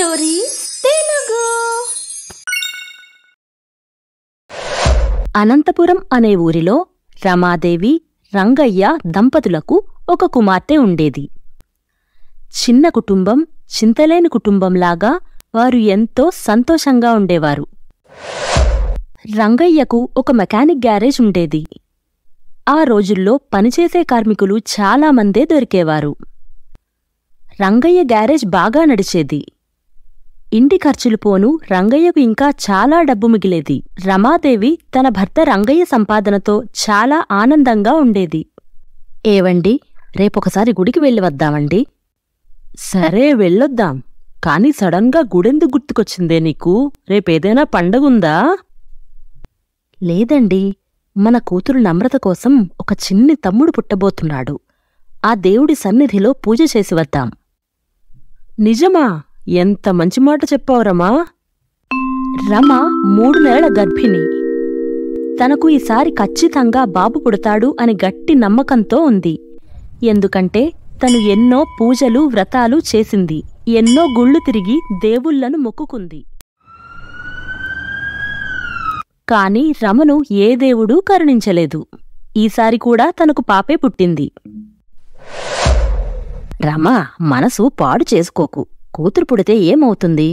story Telugu Anantapuram అనే ఊరిలో రమాదేవి రంగయ్య దంపతులకు ఒక కుమార్తె ఉండేది చిన్న కుటుంబం చింతలేని కుటుంబంలాగా వారు ఎంతో సంతోషంగా ఉండేవారు రంగయ్యకు ఒక మెకానిక్ గ్యారేజ్ ఉండేది ఆ రోజుల్లో పనిచేసే కార్మికులు చాలామందే దొరికేవారు రంగయ్య గ్యారేజ్ బాగా నడిచేది ఇంటి ఖర్చులు పోను రంగయ్యకు ఇంకా చాలా డబ్బు మిగిలేది రమాదేవి తన భర్త రంగయ్య సంపాదనతో చాలా ఆనందంగా ఉండేది ఏవండి రేపొకసారి గుడికి వెళ్ళి వద్దామండి సరే వెళ్ళొద్దాం కాని సడన్గా గుడెందుకు గుర్తుకొచ్చిందే నీకు రేపేదైనా పండగుందా లేదండి మన కూతురు నమ్రత కోసం ఒక చిన్ని తమ్ముడు పుట్టబోతున్నాడు ఆ దేవుడి సన్నిధిలో పూజ చేసి వద్దాం నిజమా ఎంత మంచి మాట చెప్పావు రమా రమ మూడు నెలల గర్భిణి తనకు ఈసారి ఖచ్చితంగా బాబు పుడతాడు అని గట్టి నమ్మకంతో ఉంది ఎందుకంటే తను ఎన్నో పూజలు వ్రతాలు చేసింది ఎన్నో గుళ్ళు తిరిగి దేవుళ్లను మొక్కుకుంది కాని రమను ఏ దేవుడూ కరుణించలేదు ఈసారి కూడా తనకు పాపే పుట్టింది రమ మనసు పాడు చేసుకోకు కూతురు పుడితే ఏమవుతుంది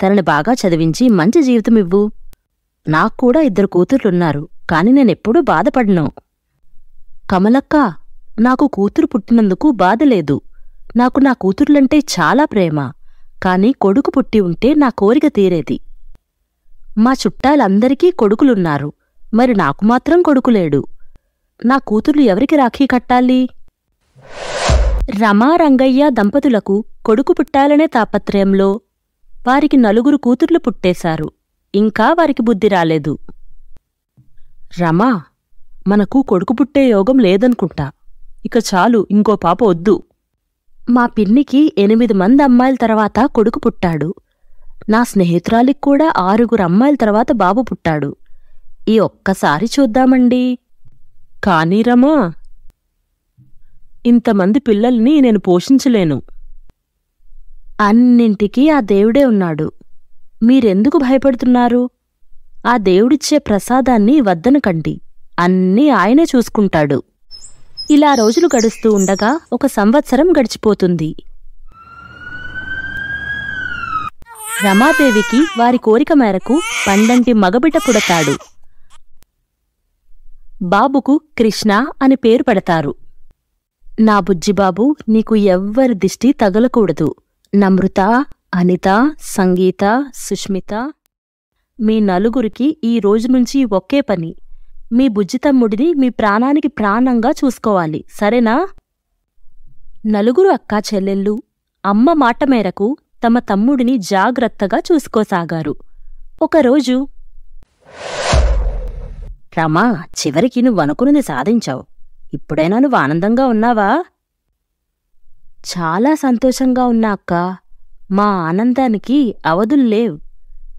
తనని బాగా చదివించి మంచి జీవితమివ్వు నాక్కూడా ఇద్దరు కూతుర్లున్నారు కాని నేనెప్పుడూ బాధపడను కమలక్క నాకు కూతురు పుట్టినందుకు బాధలేదు నాకు నా కూతుర్లంటే చాలా ప్రేమ కాని కొడుకు పుట్టి ఉంటే నా కోరిక తీరేది మా చుట్టాలందరికీ కొడుకులున్నారు మరి నాకు మాత్రం కొడుకులేడు నా కూతుర్లు ఎవరికి రాఖీ కట్టాలి రమా రంగయ్య దంపతులకు కొడుకు పుట్టాలనే తాపత్రయంలో వారికి నలుగురు కూతుర్లు పుట్టేశారు ఇంకా వారికి బుద్ధి రాలేదు రమా మనకు కొడుకు పుట్టే యోగం లేదనుకుంటా ఇక చాలు ఇంకో పాప వద్దు మా పిన్నికి ఎనిమిది మంది అమ్మాయిల తర్వాత కొడుకు పుట్టాడు నా స్నేహితురాలికి కూడా ఆరుగురు అమ్మాయిల తర్వాత బాబు పుట్టాడు ఈ ఒక్కసారి చూద్దామండి కానీ రమా ఇంతమంది పిల్లల్ని నేను పోషించలేను అన్నింటికీ ఆ దేవుడే ఉన్నాడు మీరెందుకు భయపడుతున్నారు ఆ దేవుడిచ్చే ప్రసాదాన్ని వద్దనకండి అన్నీ ఆయనే చూసుకుంటాడు ఇలా రోజులు గడుస్తూ ఉండగా ఒక సంవత్సరం గడిచిపోతుంది రమాదేవికి వారి కోరిక మేరకు పండంటి మగబిట పుడతాడు బాబుకు కృష్ణ అని పేరు పెడతారు నా బుజ్జిబాబు నీకు ఎవ్వరి దిష్టి తగలకూడదు నమృత అనిత సంగీత సుష్మిత మీ నలుగురికి ఈ రోజు నుంచి ఒకే పని మీ బుజ్జితమ్ముడిని మీ ప్రాణానికి ప్రాణంగా చూసుకోవాలి సరేనా నలుగురు అక్కా చెల్లెళ్ళు అమ్మ మాట మేరకు తమ తమ్ముడిని జాగ్రత్తగా చూసుకోసాగారు ఒకరోజు రమా చివరికి నువ్వనుకున్నది సాధించావు ఇప్పుడైనా నువ్వు ఆనందంగా ఉన్నావా చాలా సంతోషంగా ఉన్నా అక్క మా ఆనందానికి అవధుల్లేవ్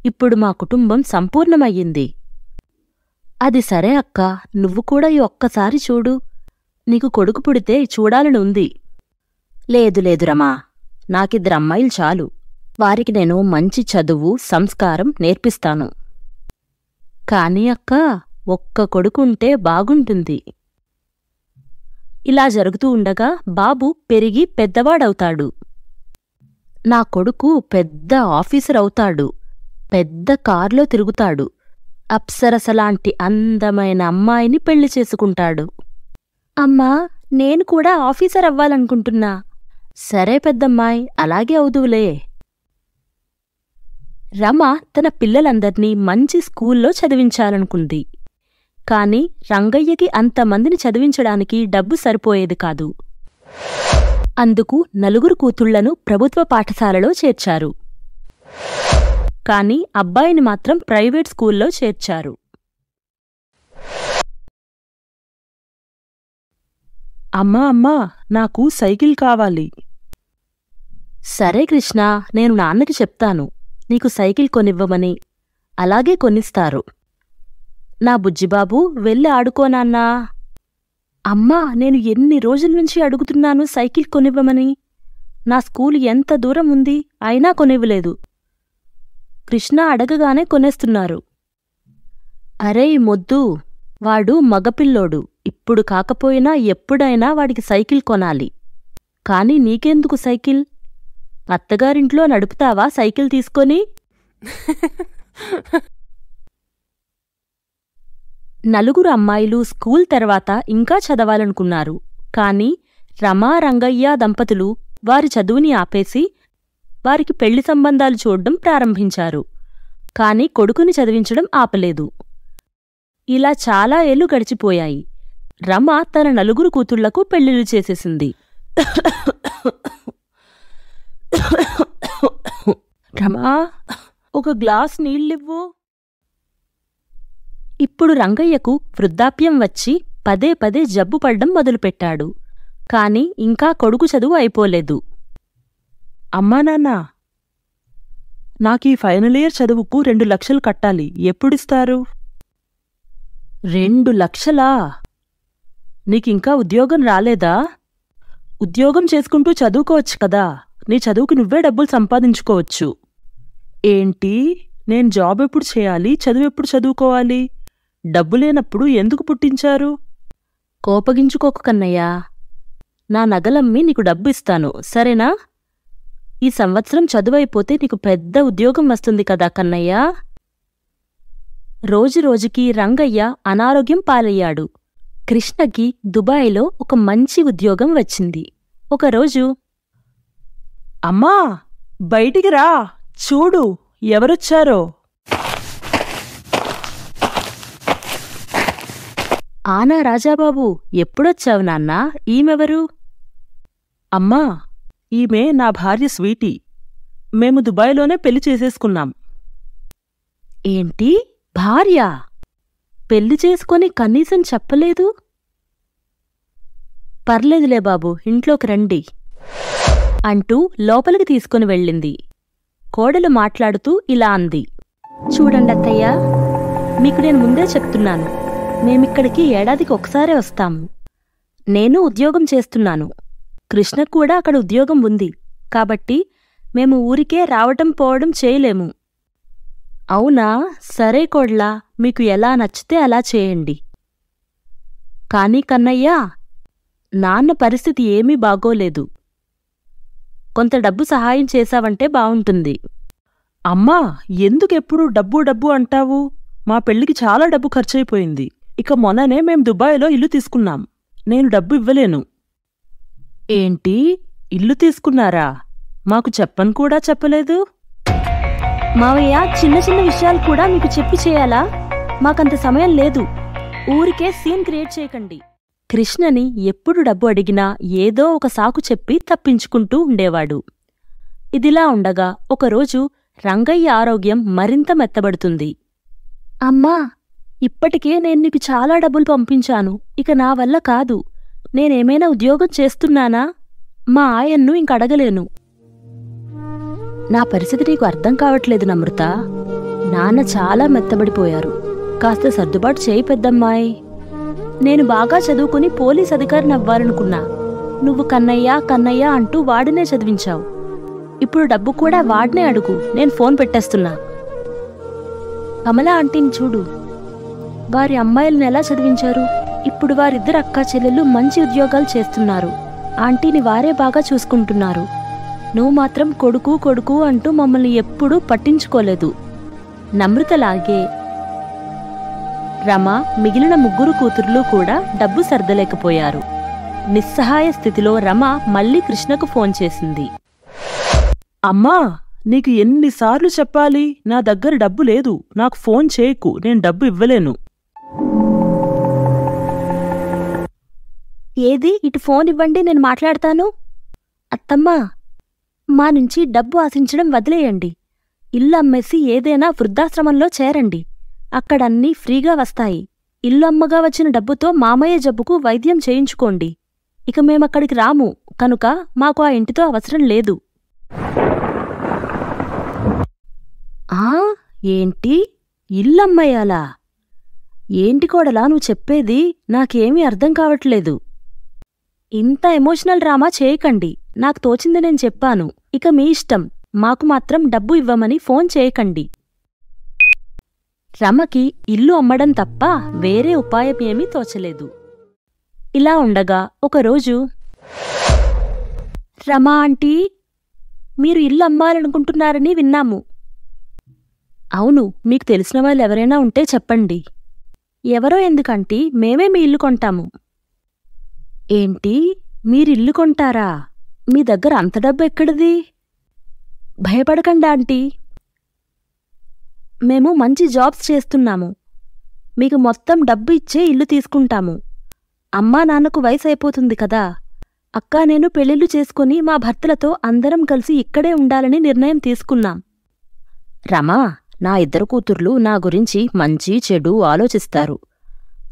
ఇప్పుడు మా కుటుంబం సంపూర్ణమయ్యింది అది సరే అక్క నువ్వు కూడా ఈ ఒక్కసారి చూడు నీకు కొడుకు పుడితే చూడాలని ఉంది లేదు లేదు రమా నాకిద్దరు అమ్మాయిలు చాలు వారికి నేను మంచి చదువు సంస్కారం నేర్పిస్తాను కానీ అక్క ఒక్క కొడుకుంటే బాగుంటుంది ఇలా జరుగుతూ ఉండగా బాబు పెరిగి పెద్దవాడవుతాడు నా కొడుకు పెద్ద ఆఫీసర్ అవుతాడు పెద్ద కారులో తిరుగుతాడు అప్సరసలాంటి అందమైన అమ్మాయిని పెళ్లి చేసుకుంటాడు అమ్మా నేను కూడా ఆఫీసర్ అవ్వాలనుకుంటున్నా సరే పెద్దమ్మాయి అలాగే అవుదువులే రమ తన పిల్లలందర్నీ మంచి స్కూల్లో చదివించాలనుకుంది కాని రంగయ్యకి అంతమందిని చదివించడానికి డబ్బు సరిపోయేది కాదు అందుకు నలుగురు కూతుళ్లను ప్రభుత్వ పాఠశాలలో చేర్చారు కాని అబ్బాయిని మాత్రం ప్రైవేట్ స్కూల్లో చేర్చారు అమ్మా అమ్మా నాకు సైకిల్ కావాలి సరే కృష్ణ నేను నాన్నకి చెప్తాను నీకు సైకిల్ కొనివ్వమని అలాగే కొనిస్తారు నా బుజ్జిబాబు వెళ్ళి ఆడుకోనాన్నా అమ్మా నేను ఎన్ని రోజుల నుంచి అడుగుతున్నాను సైకిల్ కొనివ్వమని నా స్కూల్ ఎంత దూరం ఉంది అయినా కొనివ్వలేదు కృష్ణ అడగగానే కొనేస్తున్నారు అరే మొద్దు వాడు మగపిల్లోడు ఇప్పుడు కాకపోయినా ఎప్పుడైనా వాడికి సైకిల్ కొనాలి కాని నీకెందుకు సైకిల్ అత్తగారింట్లో నడుపుతావా సైకిల్ తీసుకొని నలుగురు అమ్మాయిలు స్కూల్ తర్వాత ఇంకా చదవాలనుకున్నారు కాని రమా రంగయ్య దంపతులు వారి చదువుని ఆపేసి వారికి పెళ్లి సంబంధాలు చూడడం ప్రారంభించారు కాని కొడుకుని చదివించడం ఆపలేదు ఇలా చాలా ఏళ్ళు గడిచిపోయాయి రమ తన నలుగురు కూతుళ్లకు పెళ్లిళ్ళు చేసేసింది రమా ఒక గ్లాస్ నీళ్ళివ్వు ఇప్పుడు రంగయ్యకు వృద్ధాప్యం వచ్చి పదే పదే జబ్బు పడ్డం మొదలుపెట్టాడు కాని ఇంకా కొడుకు చదువు అయిపోలేదు అమ్మా నాన్న నాకీ ఫైనల్ ఇయర్ చదువుకు రెండు లక్షలు కట్టాలి ఎప్పుడిస్తారు రెండు లక్షలా నీకింకా ఉద్యోగం రాలేదా ఉద్యోగం చేసుకుంటూ చదువుకోవచ్చు కదా నీ చదువుకు నువ్వే డబ్బులు సంపాదించుకోవచ్చు ఏంటి నేను జాబ్ ఎప్పుడు చేయాలి చదువు ఎప్పుడు చదువుకోవాలి డబ్బు లేనప్పుడు ఎందుకు పుట్టించారు కోపగించుకోక కన్నయ్యా నా నగలమ్మి నీకు డబ్బు ఇస్తాను సరేనా ఈ సంవత్సరం చదువైపోతే నీకు పెద్ద ఉద్యోగం వస్తుంది కదా కన్నయ్యా రోజురోజుకీ రంగయ్య అనారోగ్యం పాలయ్యాడు కృష్ణకి దుబాయ్లో ఒక మంచి ఉద్యోగం వచ్చింది ఒకరోజు అమ్మా బయటికి రా చూడు ఎవరొచ్చారో ఆనా రాజాబాబు ఎప్పుడొచ్చావు నాన్నా ఈమెవరు అమ్మా ఈమె నా భార్య స్వీటీ మేము దుబాయ్లోనే పెళ్లి చేసేసుకున్నాం ఏంటి భార్య పెళ్లి చేసుకొని కనీసం చెప్పలేదు పర్లేదులే బాబు ఇంట్లోకి రండి అంటూ లోపలికి తీసుకుని వెళ్ళింది కోడలు మాట్లాడుతూ ఇలా అంది చూడండి అత్తయ్యా మీకు నేను ముందే చెప్తున్నాను మేమిక్కడికి ఏడాదికి ఒకసారే వస్తాం నేను ఉద్యోగం చేస్తున్నాను కృష్ణ కూడా అక్కడ ఉద్యోగం ఉంది కాబట్టి మేము ఊరికే రావటం పోవడం చేయలేము అవునా సరే కోడ్లా మీకు ఎలా నచ్చితే అలా చేయండి కానీ కన్నయ్య నాన్న పరిస్థితి ఏమీ బాగోలేదు కొంత డబ్బు సహాయం చేశావంటే బావుంటుంది అమ్మా ఎందుకెప్పుడు డబ్బు డబ్బు అంటావు మా పెళ్లికి చాలా డబ్బు ఖర్చయిపోయింది ఇక మొన్ననే మేం దుబాయ్లో ఇల్లు తీసుకున్నాం నేను డబ్బు ఇవ్వలేను ఏంటి ఇల్లు తీసుకున్నారా మాకు చెప్పను కూడా చెప్పలేదు మావయ్య చిన్న చిన్న విషయాలు కూడా మీకు చెప్పి చేయాలా మాకంత సమయం లేదు ఊరికే సీన్ క్రియేట్ చేయకండి కృష్ణని ఎప్పుడు డబ్బు అడిగినా ఏదో ఒక సాకు చెప్పి తప్పించుకుంటూ ఉండేవాడు ఇదిలా ఉండగా ఒకరోజు రంగయ్య ఆరోగ్యం మరింత మెత్తబడుతుంది అమ్మా ఇప్పటికే నేను నీకు చాలా డబ్బులు పంపించాను ఇక నా వల్ల కాదు నేనేమైనా ఉద్యోగం చేస్తున్నానా మా ఆయన్ను ఇంకడగలేను నా పరిస్థితి నీకు అర్థం కావట్లేదు నమృత నాన్న చాలా మెత్తబడిపోయారు కాస్త సర్దుబాటు చేయి పెద్దమ్మాయి నేను బాగా చదువుకుని పోలీస్ అధికారిని అవ్వాలనుకున్నా నువ్వు కన్నయ్య కన్నయ్య అంటూ వాడినే చదివించావు ఇప్పుడు డబ్బు కూడా వాడినే అడుగు నేను ఫోన్ పెట్టేస్తున్నా కమలా ఆంటీని చూడు వారి అమ్మాయిలను ఎలా చదివించారు ఇప్పుడు వారిద్దరు అక్క చెల్లెళ్ళు మంచి ఉద్యోగాలు చేస్తున్నారు ఆంటీని వారే బాగా చూసుకుంటున్నారు నువ్వు మాత్రం కొడుకు కొడుకు అంటూ మమ్మల్ని ఎప్పుడూ పట్టించుకోలేదు నమ్రతలాగే రమ మిగిలిన ముగ్గురు కూతుర్లు కూడా డబ్బు సర్దలేకపోయారు నిస్సహాయ స్థితిలో రమ మళ్ళీ కృష్ణకు ఫోన్ చేసింది అమ్మా నీకు ఎన్నిసార్లు చెప్పాలి నా దగ్గర డబ్బు లేదు నాకు ఫోన్ చేయకు నేను డబ్బు ఇవ్వలేను ఏది ఇటు ఫోన్ ఇవ్వండి నేను మాట్లాడతాను అత్తమ్మా మా నుంచి డబ్బు ఆశించడం వదిలేయండి ఇల్లు అమ్మేసి ఏదైనా వృద్ధాశ్రమంలో చేరండి అక్కడన్నీ ఫ్రీగా వస్తాయి ఇల్లు అమ్మగా వచ్చిన డబ్బుతో మామయ్య జబ్బుకు వైద్యం చేయించుకోండి ఇక మేమక్కడికి రాము కనుక మాకు ఆ ఇంటితో అవసరం లేదు ఆ ఏంటి ఇల్లమ్మయ్యాలా ఏంటి కోడలా నువ్వు చెప్పేది నాకేమీ అర్థం కావట్లేదు ఇంత ఎమోషనల్ డ్రామా చేయకండి నాకు తోచింది నేను చెప్పాను ఇక మీ ఇష్టం మాకు మాత్రం డబ్బు ఇవ్వమని ఫోన్ చేయకండి రమకి ఇల్లు అమ్మడం తప్ప వేరే ఉపాయం ఏమీ తోచలేదు ఇలా ఉండగా ఒకరోజు రమా ఆంటీ మీరు ఇల్లు అమ్మాలనుకుంటున్నారని విన్నాము అవును మీకు తెలిసిన వాళ్ళు ఎవరైనా ఉంటే చెప్పండి ఎవరో ఎందుకంటే మేమే మీ ఇల్లు కొంటాము ఏంటి మీరిల్లు కొంటారా మీ దగ్గర అంత డబ్బు ఎక్కడిది భయపడకండి ఆంటీ మేము మంచి జాబ్స్ చేస్తున్నాము మీకు మొత్తం డబ్బు ఇచ్చే ఇల్లు తీసుకుంటాము అమ్మా నాన్నకు వయసు అయిపోతుంది కదా అక్క నేను పెళ్ళిళ్ళు చేసుకుని మా భర్తలతో అందరం కలిసి ఇక్కడే ఉండాలని నిర్ణయం తీసుకున్నాం రమా నా ఇద్దరు కూతుర్లు నా గురించి మంచి చెడు ఆలోచిస్తారు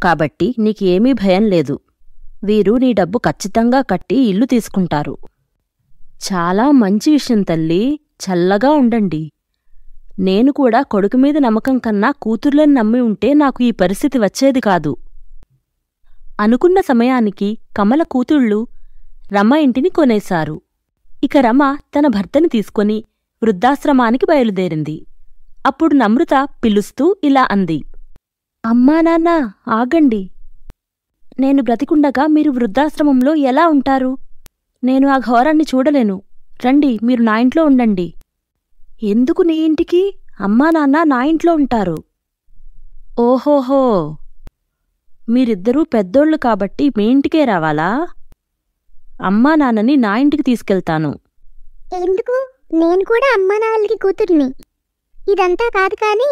కాబట్టి నీకేమీ భయం లేదు వీరు నీ డబ్బు ఖచ్చితంగా కట్టి ఇల్లు తీసుకుంటారు చాలా మంచి విషయం తల్లి చల్లగా ఉండండి నేను కూడా కొడుకు మీద నమ్మకం కన్నా కూతుర్లను నమ్మి ఉంటే నాకు ఈ పరిస్థితి వచ్చేది కాదు అనుకున్న సమయానికి కమల కూతుళ్ళు రమ ఇంటిని కొనేశారు ఇక రమ తన భర్తని తీసుకొని వృద్ధాశ్రమానికి బయలుదేరింది అప్పుడు నమృత పిలుస్తూ ఇలా అంది అమ్మా నాన్న ఆగండి నేను బ్రతికుండగా మీరు వృద్ధాశ్రమంలో ఎలా ఉంటారు నేను ఆ ఘోరాన్ని చూడలేను రండి మీరు నా ఇంట్లో ఉండండి ఎందుకు నీ ఇంటికి అమ్మా నాన్న నా ఇంట్లో ఉంటారు ఓహోహో మీరిద్దరూ పెద్దోళ్ళు కాబట్టి మీ ఇంటికే రావాలా అమ్మా నాన్నని నా ఇంటికి తీసుకెళ్తాను ఎందుకు నేను కూడా అమ్మా నాన్నలకి కూతుర్ని ఇదంతా కాదు కానీ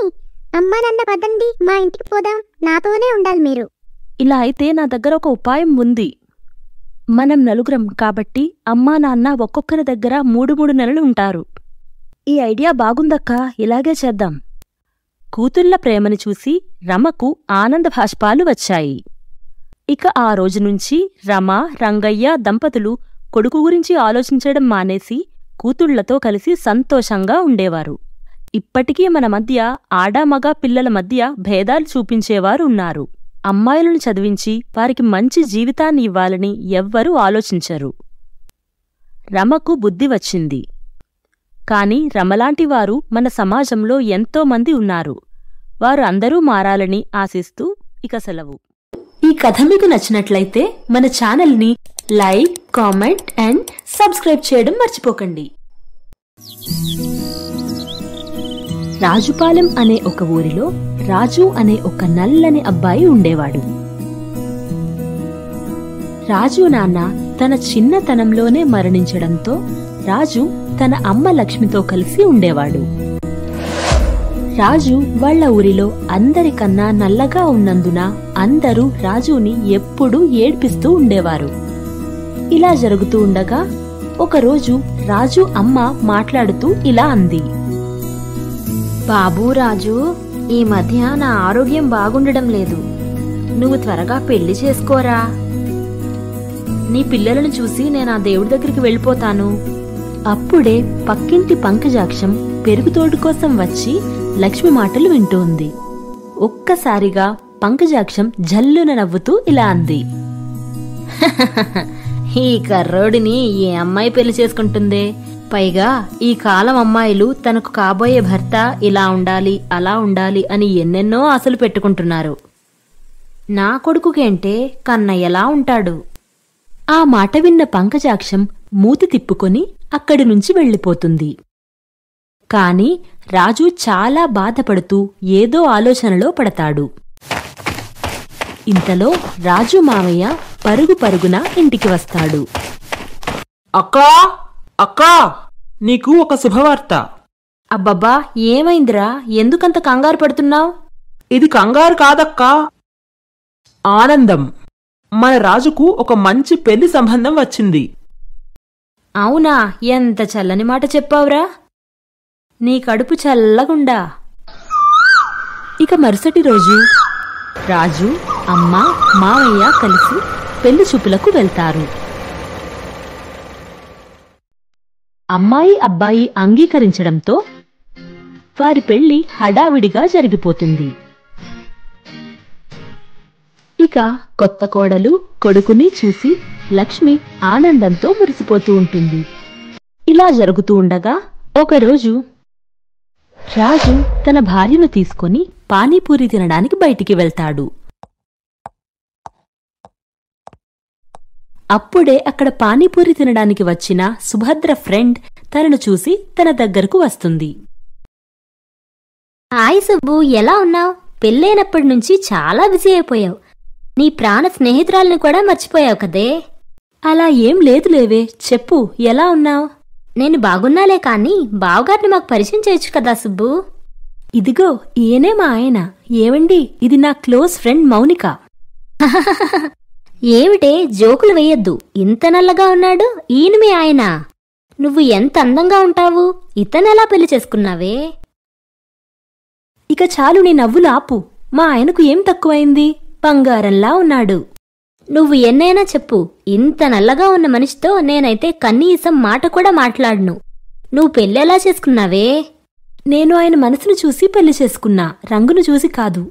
అమ్మా నాన్న పదండి మా ఇంటికి పోదాం నాతోనే ఉండాలి మీరు ఇలా అయితే నా దగ్గర ఒక ఉపాయం ఉంది మనం నలుగురం కాబట్టి అమ్మా నాన్న ఒక్కొక్కరి దగ్గర మూడు మూడు నెలలు ఉంటారు ఈ ఐడియా బాగుందక్కా ఇలాగే చేద్దాం కూతుళ్ల ప్రేమను చూసి రమకు ఆనంద భాష్పాలు వచ్చాయి ఇక ఆ రోజు నుంచి రమ రంగయ్య దంపతులు కొడుకు గురించి ఆలోచించడం మానేసి కూతుళ్లతో కలిసి సంతోషంగా ఉండేవారు ఇప్పటికీ మన మధ్య ఆడామగా పిల్లల మధ్య భేదాలు చూపించేవారు ఉన్నారు అమ్మాయిలను చదివించి వారికి మంచి జీవితాన్ని ఇవ్వాలని ఎవ్వరూ ఆలోచించరు రమకు బుద్ధి వచ్చింది కాని రమలాంటివారు మన సమాజంలో ఎంతోమంది ఉన్నారు వారు అందరూ మారాలని ఆశిస్తూ ఇక సెలవు ఈ కథ మీకు నచ్చినట్లయితే మన ఛానల్ని లైక్ కామెంట్ అండ్ సబ్స్క్రైబ్ చేయడం మర్చిపోకండి రాజుపాలెం అనే ఒక ఊరిలో రాజు అనే ఒక నల్లని అబ్బాయి ఉండేవాడు రాజు నాన్న తన చిన్నతనంలోనే మరణించడంతో రాజు తన అమ్మ లక్ష్మితో కలిసి ఉండేవాడు రాజు వాళ్ల ఊరిలో అందరికన్నా నల్లగా ఉన్నందున అందరూ రాజుని ఎప్పుడూ ఏడ్పిస్తూ ఉండేవారు ఇలా జరుగుతూ ఉండగా ఒకరోజు రాజు అమ్మ మాట్లాడుతూ ఇలా అంది బాబూ రాజు ఈ మధ్య నా ఆరోగ్యం బాగుండడం లేదు నువ్వు త్వరగా పెళ్లి చేసుకోరా నీ పిల్లలను చూసి నేను ఆ దేవుడి దగ్గరికి వెళ్ళిపోతాను అప్పుడే పక్కింటి పంకజాక్షం పెరుగుతోడు కోసం వచ్చి లక్ష్మి మాటలు వింటోంది ఒక్కసారిగా పంకజాక్షం జల్లున నవ్వుతూ ఇలా అంది ఈ కర్రోడిని ఏ అమ్మాయి పెళ్లి చేసుకుంటుందే పైగా ఈ కాలం అమ్మాయిలు తనకు కాబోయే భర్త ఇలా ఉండాలి అలా ఉండాలి అని ఎన్నెన్నో ఆశలు పెట్టుకుంటున్నారు నా కొడుకుకేంటే ఎలా ఉంటాడు ఆ మాట విన్న పంకజాక్షం మూతి తిప్పుకొని అక్కడి నుంచి వెళ్ళిపోతుంది కాని రాజు చాలా బాధపడుతూ ఏదో ఆలోచనలో పడతాడు ఇంతలో రాజు మామయ్య పరుగు పరుగున ఇంటికి వస్తాడు అక్కా అక్కా నీకు ఒక శుభవార్త అబ్బబ్బా ఏమైందిరా ఎందుకంత కంగారు పడుతున్నావు ఇది కంగారు కాదక్కా ఆనందం మన రాజుకు ఒక మంచి పెళ్లి సంబంధం వచ్చింది అవునా ఎంత చల్లని మాట చెప్పావురా నీ కడుపు చల్లగుండా ఇక మరుసటి రోజు రాజు అమ్మ మావయ్య కలిసి పెళ్లి చూపులకు వెళ్తారు అమ్మాయి అబ్బాయి అంగీకరించడంతో వారి పెళ్లి హడావిడిగా జరిగిపోతుంది ఇక కొత్త కోడలు కొడుకుని చూసి లక్ష్మి ఆనందంతో మురిసిపోతూ ఉంటుంది ఇలా జరుగుతూ ఉండగా ఒకరోజు రాజు తన భార్యను తీసుకొని పానీపూరి తినడానికి బయటికి వెళ్తాడు అప్పుడే అక్కడ పానీపూరి తినడానికి వచ్చిన సుభద్ర ఫ్రెండ్ తనను చూసి తన దగ్గరకు వస్తుంది హాయ్ సుబ్బు ఎలా ఉన్నావు పెళ్ళైనప్పటి నుంచి చాలా బిజీ అయిపోయావు నీ ప్రాణ స్నేహితురాలను కూడా మర్చిపోయావు కదే అలా ఏం లేదు లేవే చెప్పు ఎలా ఉన్నావు నేను బాగున్నాలే కానీ బావగారిని మాకు పరిచయం చేయొచ్చు కదా సుబ్బు ఇదిగో ఈయనే మా ఆయన ఏవండి ఇది నా క్లోజ్ ఫ్రెండ్ మౌనిక ఏమిటే జోకులు వెయ్యొద్దు ఇంత నల్లగా ఉన్నాడు ఈయనమే ఆయన నువ్వు ఎంత అందంగా ఉంటావు ఇతనెలా పెళ్లి చేసుకున్నావే ఇక చాలు నీ నవ్వులు ఆపు మా ఆయనకు ఏం తక్కువైంది బంగారంలా ఉన్నాడు నువ్వు ఎన్నైనా చెప్పు ఇంత నల్లగా ఉన్న మనిషితో నేనైతే కనీసం మాట కూడా మాట్లాడను నువ్వు పెళ్ళెలా చేసుకున్నావే నేను ఆయన మనసును చూసి పెళ్లి చేసుకున్నా రంగును చూసి కాదు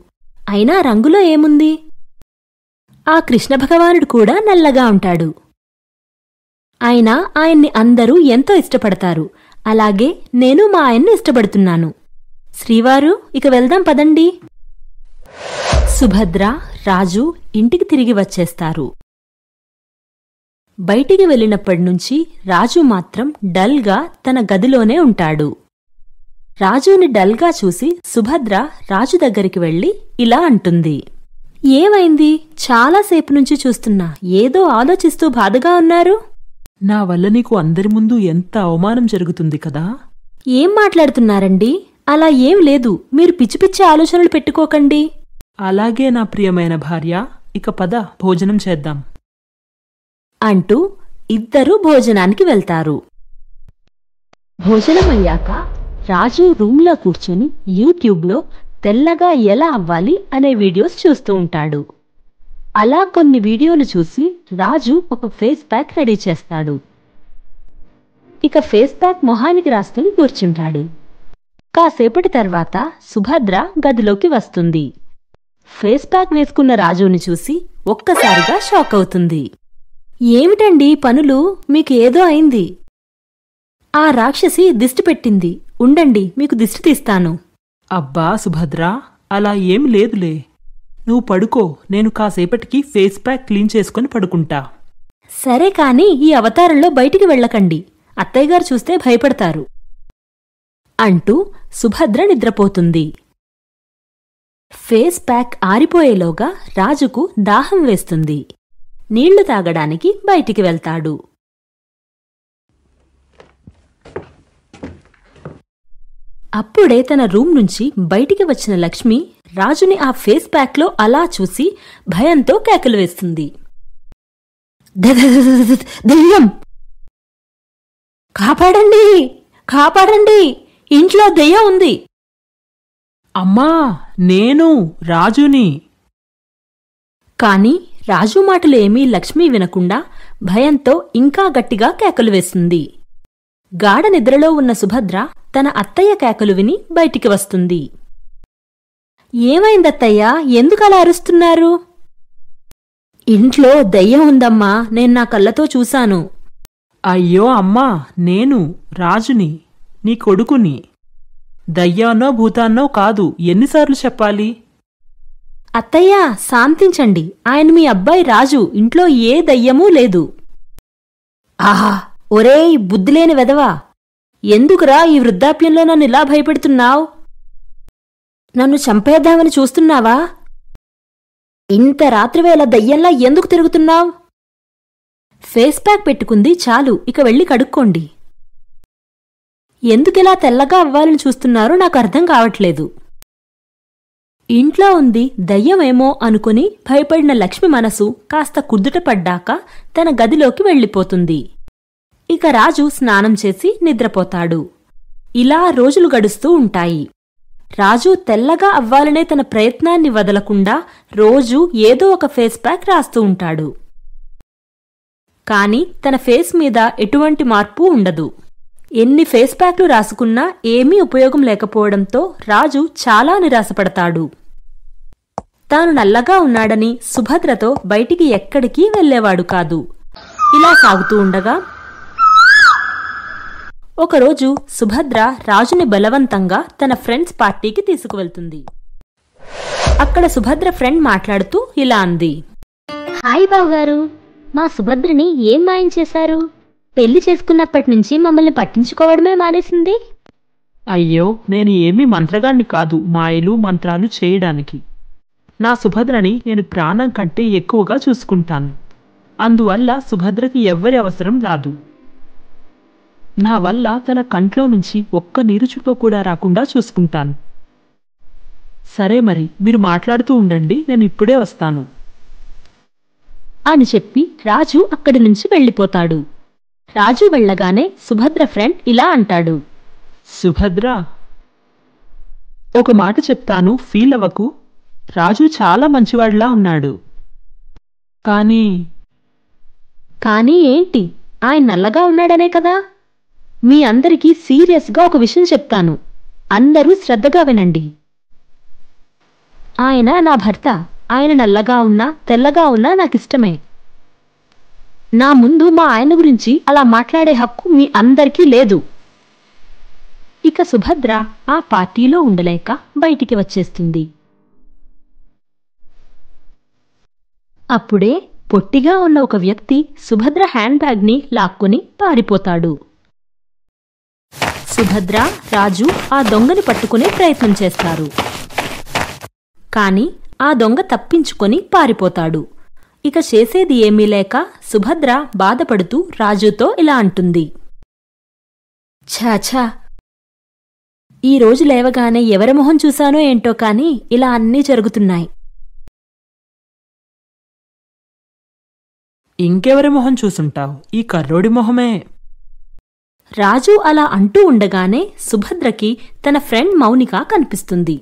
అయినా రంగులో ఏముంది ఆ కృష్ణ భగవానుడు కూడా నల్లగా ఉంటాడు ఆయన ఆయన్ని అందరూ ఎంతో ఇష్టపడతారు అలాగే నేను మా ఆయన్ని ఇష్టపడుతున్నాను శ్రీవారు ఇక వెళ్దాం పదండి సుభద్ర రాజు ఇంటికి తిరిగి వచ్చేస్తారు బయటికి వెళ్ళినప్పటినుంచి రాజు మాత్రం డల్గా తన గదిలోనే ఉంటాడు రాజుని డల్గా చూసి సుభద్ర రాజు దగ్గరికి వెళ్ళి ఇలా అంటుంది ఏమైంది చాలాసేపు నుంచి చూస్తున్నా ఏదో ఆలోచిస్తూ బాధగా ఉన్నారు నా వల్ల నీకు అందరి ముందు ఎంత అవమానం జరుగుతుంది కదా ఏం మాట్లాడుతున్నారండి అలా ఏం లేదు మీరు పిచ్చి పిచ్చి ఆలోచనలు పెట్టుకోకండి అలాగే నా ప్రియమైన భార్య ఇక పద భోజనం చేద్దాం అంటూ ఇద్దరూ భోజనానికి వెళ్తారు భోజనం అయ్యాక రాజు రూమ్లో కూర్చొని యూట్యూబ్లో తెల్లగా ఎలా అవ్వాలి అనే వీడియోస్ చూస్తూ ఉంటాడు అలా కొన్ని వీడియోలు చూసి రాజు ఒక ఫేస్ ప్యాక్ రెడీ చేస్తాడు ఇక ఫేస్ ప్యాక్ మొహానికి రాసుకుని కూర్చుంటాడు కాసేపటి తర్వాత సుభద్ర గదిలోకి వస్తుంది ఫేస్ ప్యాక్ వేసుకున్న రాజుని చూసి ఒక్కసారిగా షాక్ అవుతుంది ఏమిటండి పనులు మీకు ఏదో అయింది ఆ రాక్షసి దిష్టి పెట్టింది ఉండండి మీకు దిష్టి తీస్తాను అబ్బా సుభద్ర అలా ఏం లేదులే నువ్వు పడుకో నేను కాసేపటికి ఫేస్ ప్యాక్ క్లీన్ చేసుకుని పడుకుంటా సరే కాని ఈ అవతారంలో బయటికి వెళ్ళకండి అత్తయ్యగారు చూస్తే భయపడతారు అంటూ సుభద్ర నిద్రపోతుంది ఫేస్ ప్యాక్ ఆరిపోయేలోగా రాజుకు దాహం వేస్తుంది నీళ్లు తాగడానికి బయటికి వెళ్తాడు అప్పుడే తన రూమ్ నుంచి బయటికి వచ్చిన లక్ష్మి రాజుని ఆ ఫేస్ ప్యాక్లో అలా చూసి భయంతో కేకలు వేస్తుంది దెయ్యం కాపాడండి కాపాడండి ఇంట్లో దెయ్యం ఉంది అమ్మా నేను రాజుని కాని రాజు మాటలు ఏమీ లక్ష్మి వినకుండా భయంతో ఇంకా గట్టిగా కేకలు వేస్తుంది గాఢ నిద్రలో ఉన్న సుభద్ర తన అత్తయ్య కేకలు విని బయటికి వస్తుంది ఏమైందత్తయ్యా ఎందుకలా అరుస్తున్నారు ఇంట్లో దయ్యం ఉందమ్మా నేను నా కళ్ళతో చూశాను అయ్యో అమ్మా నేను రాజుని నీ కొడుకుని దయ్యానో భూతాన్నో కాదు ఎన్నిసార్లు చెప్పాలి అత్తయ్య శాంతించండి ఆయన మీ అబ్బాయి రాజు ఇంట్లో ఏ దయ్యమూ లేదు ఆహా ఒరేయ్ బుద్ధిలేని వెదవా ఎందుకురా ఈ వృద్ధాప్యంలో నన్ను ఇలా భయపెడుతున్నావు నన్ను చంపేద్దామని చూస్తున్నావా ఇంత రాత్రివేళ దయ్యంలా ఎందుకు తిరుగుతున్నావు ఫేస్ ప్యాక్ పెట్టుకుంది చాలు ఇక వెళ్ళి కడుక్కోండి ఎందుకిలా తెల్లగా అవ్వాలని చూస్తున్నారో నాకు అర్థం కావట్లేదు ఇంట్లో ఉంది దయ్యమేమో అనుకుని భయపడిన లక్ష్మి మనసు కాస్త పడ్డాక తన గదిలోకి వెళ్ళిపోతుంది ఇక రాజు స్నానం చేసి నిద్రపోతాడు ఇలా రోజులు గడుస్తూ ఉంటాయి రాజు తెల్లగా అవ్వాలనే తన ప్రయత్నాన్ని వదలకుండా రోజు ఏదో ఒక ఫేస్ ప్యాక్ రాస్తూ ఉంటాడు కాని తన ఫేస్ మీద ఎటువంటి మార్పు ఉండదు ఎన్ని ఫేస్ ప్యాక్లు రాసుకున్నా ఏమీ ఉపయోగం లేకపోవడంతో రాజు చాలా నిరాశపడతాడు తాను నల్లగా ఉన్నాడని సుభద్రతో బయటికి ఎక్కడికి వెళ్లేవాడు కాదు ఇలా సాగుతూ ఉండగా ఒకరోజు సుభద్ర రాజుని బలవంతంగా తన ఫ్రెండ్స్ పార్టీకి తీసుకువెళ్తుంది అక్కడ సుభద్ర ఫ్రెండ్ మాట్లాడుతూ ఇలా అంది హాయ్ బావగారు మా సుభద్రని ఏం మాయం చేశారు పెళ్లి చేసుకున్నప్పటి నుంచి మమ్మల్ని పట్టించుకోవడమే మానేసింది అయ్యో నేను ఏమీ మంత్రగాన్ని కాదు మాయలు మంత్రాలు చేయడానికి నా సుభద్రని నేను ప్రాణం కంటే ఎక్కువగా చూసుకుంటాను అందువల్ల సుభద్రకి ఎవ్వరి అవసరం రాదు నా వల్ల తన కంట్లో నుంచి ఒక్క నీరుచుక్క కూడా రాకుండా చూసుకుంటాను సరే మరి మీరు మాట్లాడుతూ ఉండండి నేను ఇప్పుడే వస్తాను అని చెప్పి రాజు అక్కడి నుంచి వెళ్ళిపోతాడు రాజు వెళ్ళగానే సుభద్ర ఫ్రెండ్ ఇలా అంటాడు సుభద్ర ఒక మాట చెప్తాను ఫీల్ అవ్వకు రాజు చాలా మంచివాడిలా ఉన్నాడు కానీ కానీ ఏంటి ఆయన నల్లగా ఉన్నాడనే కదా మీ అందరికీ సీరియస్గా ఒక విషయం చెప్తాను అందరూ శ్రద్ధగా వినండి ఆయన నా భర్త ఆయన నల్లగా ఉన్నా తెల్లగా ఉన్నా నాకిష్టమే నా ముందు మా ఆయన గురించి అలా మాట్లాడే హక్కు మీ అందరికీ లేదు ఇక సుభద్ర ఆ పార్టీలో ఉండలేక బయటికి వచ్చేస్తుంది అప్పుడే పొట్టిగా ఉన్న ఒక వ్యక్తి సుభద్ర హ్యాండ్ బ్యాగ్ని లాక్కుని పారిపోతాడు సుభద్ర రాజు ఆ దొంగని పట్టుకునే ప్రయత్నం చేస్తారు కాని ఆ దొంగ తప్పించుకొని పారిపోతాడు ఇక చేసేది ఏమీ లేక సుభద్ర బాధపడుతూ రాజుతో ఇలా అంటుంది ఛాఛా ఈరోజు లేవగానే ఎవరి మొహం చూశానో ఏంటో కాని ఇలా అన్నీ జరుగుతున్నాయి ఇంకెవరి మొహం చూసుంటావు ఈ కర్రోడి మొహమే రాజు అలా అంటూ ఉండగానే సుభద్రకి తన ఫ్రెండ్ మౌనిక కనిపిస్తుంది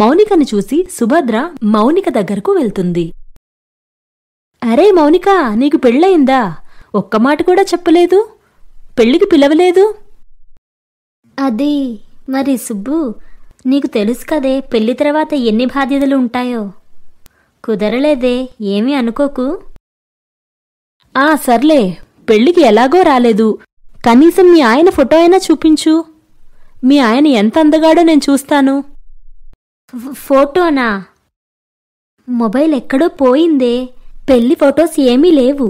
మౌనికను చూసి సుభద్ర మౌనిక దగ్గరకు వెళ్తుంది అరే మౌనిక నీకు పెళ్ళయిందా ఒక్క మాట కూడా చెప్పలేదు పెళ్లికి పిలవలేదు అది మరి సుబ్బు నీకు తెలుసు కదే పెళ్లి తర్వాత ఎన్ని బాధ్యతలు ఉంటాయో కుదరలేదే ఏమీ అనుకోకు ఆ సర్లే పెళ్లికి ఎలాగో రాలేదు కనీసం మీ ఆయన ఫోటో అయినా చూపించు మీ ఆయన ఎంత అందగాడో నేను చూస్తాను ఫోటోనా మొబైల్ ఎక్కడో పోయిందే పెళ్లి ఫొటోస్ ఏమీ లేవు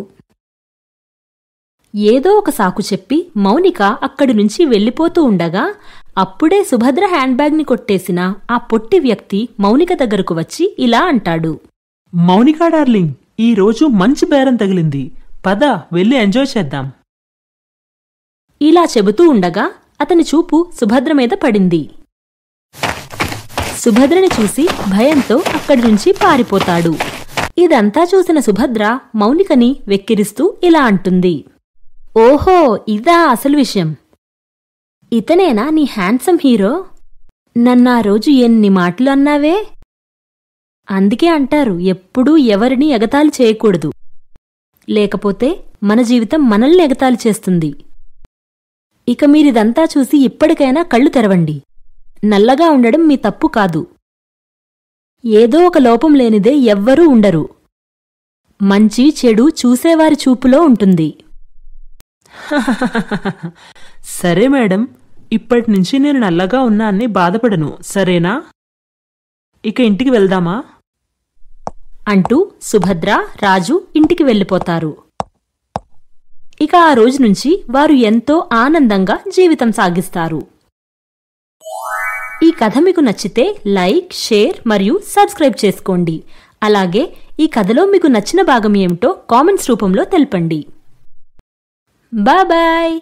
ఏదో ఒక సాకు చెప్పి మౌనిక అక్కడి నుంచి వెళ్ళిపోతూ ఉండగా అప్పుడే సుభద్ర హ్యాండ్బ్యాగ్ని కొట్టేసిన ఆ పొట్టి వ్యక్తి మౌనిక దగ్గరకు వచ్చి ఇలా అంటాడు మౌనిక డార్లింగ్ ఈరోజు మంచి బేరం తగిలింది పద వెళ్ళి ఎంజాయ్ చేద్దాం ఇలా చెబుతూ ఉండగా అతని చూపు సుభద్ర మీద పడింది సుభద్రని చూసి భయంతో అక్కడి నుంచి పారిపోతాడు ఇదంతా చూసిన సుభద్ర మౌనికని వెక్కిరిస్తూ ఇలా అంటుంది ఓహో ఇదా అసలు విషయం ఇతనేనా నీ హ్యాండ్సమ్ హీరో నన్ను ఆ రోజు ఎన్ని మాటలు అన్నావే అందుకే అంటారు ఎప్పుడూ ఎవరిని ఎగతాళి చేయకూడదు లేకపోతే మన జీవితం మనల్ని ఎగతాళి చేస్తుంది ఇక మీరిదంతా చూసి ఇప్పటికైనా కళ్ళు తెరవండి నల్లగా ఉండడం మీ తప్పు కాదు ఏదో ఒక లోపం లేనిదే ఎవ్వరూ ఉండరు మంచి చెడు చూసేవారి చూపులో ఉంటుంది సరే మేడం ఇప్పటినుంచి నేను నల్లగా ఉన్నా అని బాధపడను సరేనా ఇక ఇంటికి వెళ్దామా అంటూ సుభద్ర రాజు ఇంటికి వెళ్ళిపోతారు ఇక ఆ రోజు నుంచి వారు ఎంతో ఆనందంగా జీవితం సాగిస్తారు ఈ కథ మీకు నచ్చితే లైక్ షేర్ మరియు సబ్స్క్రైబ్ చేసుకోండి అలాగే ఈ కథలో మీకు నచ్చిన భాగం ఏమిటో కామెంట్స్ రూపంలో తెలపండి బాయ్